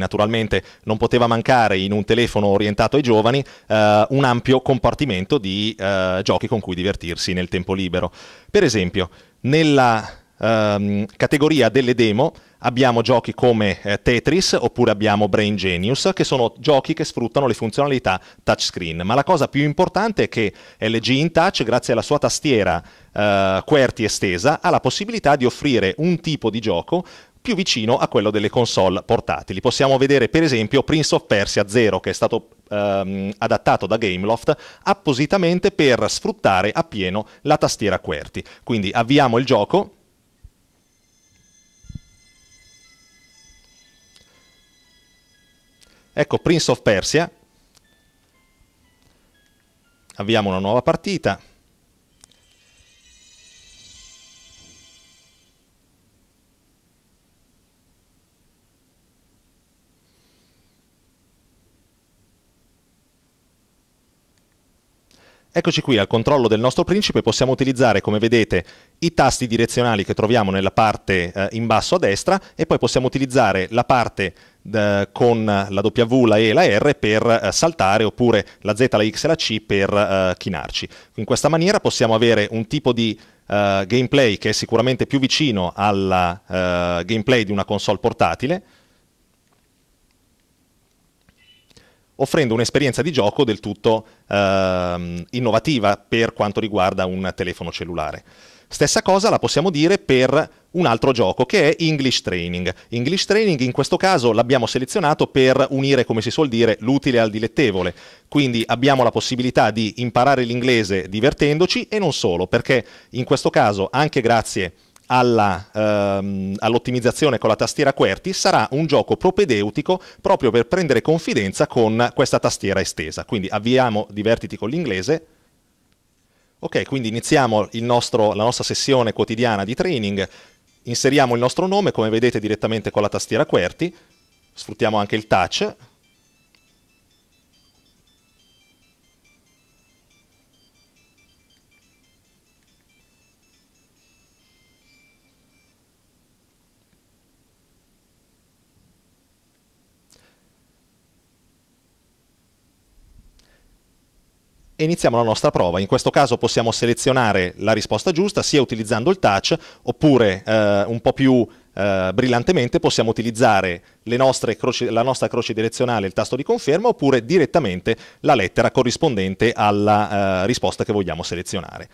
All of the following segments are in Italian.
Naturalmente non poteva mancare in un telefono orientato ai giovani eh, un ampio compartimento di eh, giochi con cui divertirsi nel tempo libero. Per esempio, nella ehm, categoria delle demo abbiamo giochi come eh, Tetris oppure abbiamo Brain Genius, che sono giochi che sfruttano le funzionalità touchscreen. Ma la cosa più importante è che LG in Touch, grazie alla sua tastiera eh, QWERTY estesa, ha la possibilità di offrire un tipo di gioco più vicino a quello delle console portatili. Possiamo vedere per esempio Prince of Persia 0 che è stato ehm, adattato da Gameloft appositamente per sfruttare appieno la tastiera QWERTY. Quindi avviamo il gioco. Ecco Prince of Persia. Avviamo una nuova partita. Eccoci qui al controllo del nostro principe, possiamo utilizzare come vedete i tasti direzionali che troviamo nella parte eh, in basso a destra e poi possiamo utilizzare la parte con la W, la E e la R per eh, saltare oppure la Z, la X e la C per eh, chinarci. In questa maniera possiamo avere un tipo di eh, gameplay che è sicuramente più vicino al eh, gameplay di una console portatile, offrendo un'esperienza di gioco del tutto eh, innovativa per quanto riguarda un telefono cellulare. Stessa cosa la possiamo dire per un altro gioco che è English Training. English Training in questo caso l'abbiamo selezionato per unire, come si suol dire, l'utile al dilettevole. Quindi abbiamo la possibilità di imparare l'inglese divertendoci e non solo, perché in questo caso anche grazie a Ehm, all'ottimizzazione ehm, all con la tastiera QWERTY sarà un gioco propedeutico proprio per prendere confidenza con questa tastiera estesa. Quindi avviamo Divertiti con l'inglese. Ok, quindi iniziamo nostro, la nostra sessione quotidiana di training. Inseriamo il nostro nome, come vedete direttamente con la tastiera QWERTY. Sfruttiamo anche il touch, e iniziamo la nostra prova. In questo caso possiamo selezionare la risposta giusta sia utilizzando il touch oppure eh, un po' più eh, brillantemente possiamo utilizzare croci, la nostra croce direzionale, il tasto di conferma oppure direttamente la lettera corrispondente alla eh, risposta che vogliamo selezionare.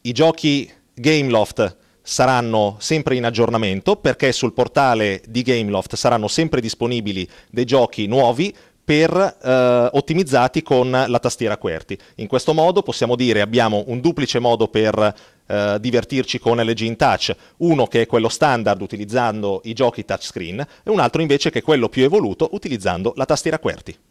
I giochi Gameloft saranno sempre in aggiornamento perché sul portale di Gameloft saranno sempre disponibili dei giochi nuovi per, eh, ottimizzati con la tastiera QWERTY. In questo modo possiamo dire abbiamo un duplice modo per eh, divertirci con LG in touch, uno che è quello standard utilizzando i giochi touchscreen e un altro invece che è quello più evoluto utilizzando la tastiera QWERTY.